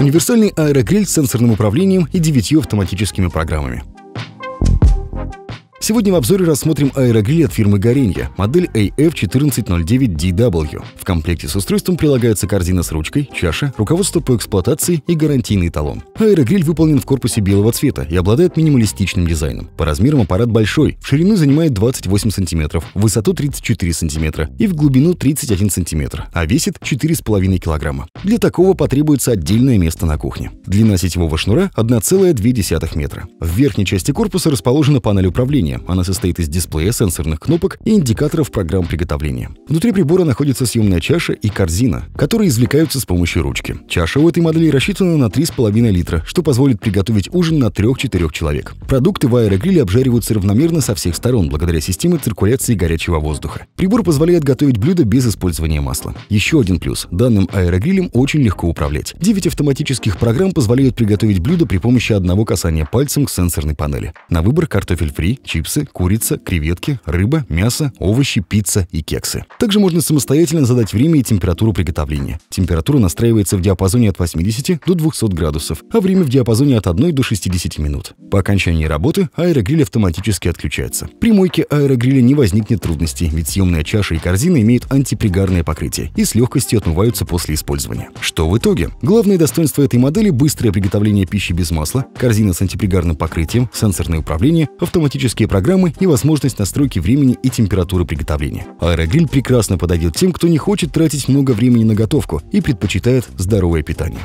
универсальный аэрогриль с сенсорным управлением и девятью автоматическими программами. Сегодня в обзоре рассмотрим аэрогриль от фирмы Горенья, модель AF1409DW. В комплекте с устройством прилагается корзина с ручкой, чаша, руководство по эксплуатации и гарантийный талон. Аэрогриль выполнен в корпусе белого цвета и обладает минималистичным дизайном. По размерам аппарат большой, в ширину занимает 28 см, в высоту 34 см и в глубину 31 см, а весит 4,5 кг. Для такого потребуется отдельное место на кухне. Длина сетевого шнура 1,2 метра. В верхней части корпуса расположена панель управления, приготовления. Она состоит из дисплея, сенсорных кнопок и индикаторов программ приготовления. Внутри прибора находится съемная чаша и корзина, которые извлекаются с помощью ручки. Чаша у этой модели рассчитана на 3,5 литра, что позволит приготовить ужин на 3-4 человек. Продукты в аэрогриле обжариваются равномерно со всех сторон благодаря системе циркуляции горячего воздуха. Прибор позволяет готовить блюда без использования масла. Еще один плюс. Данным аэрогрилем очень легко управлять. 9 автоматических программ позволяют приготовить блюдо при помощи одного касания пальцем к сенсорной панели. На выбор картофель фри, чипсы, чипсы, курица, креветки, рыба, мясо, овощи, пицца и кексы. Также можно самостоятельно задать время и температуру приготовления. Температура настраивается в диапазоне от 80 до 200 градусов, а время в диапазоне от 1 до 60 минут. По окончании работы аэрогриль автоматически отключается. При мойке аэрогриля не возникнет трудностей, ведь съемная чаша и корзина имеют антипригарное покрытие и с легкостью отмываются после использования. Что в итоге? Главное достоинство этой модели – быстрое приготовление пищи без масла, корзина с антипригарным покрытием, сенсорное управление, автоматические программы и возможность настройки времени и температуры приготовления. Аэрогриль прекрасно подойдет тем, кто не хочет тратить много времени на готовку и предпочитает здоровое питание.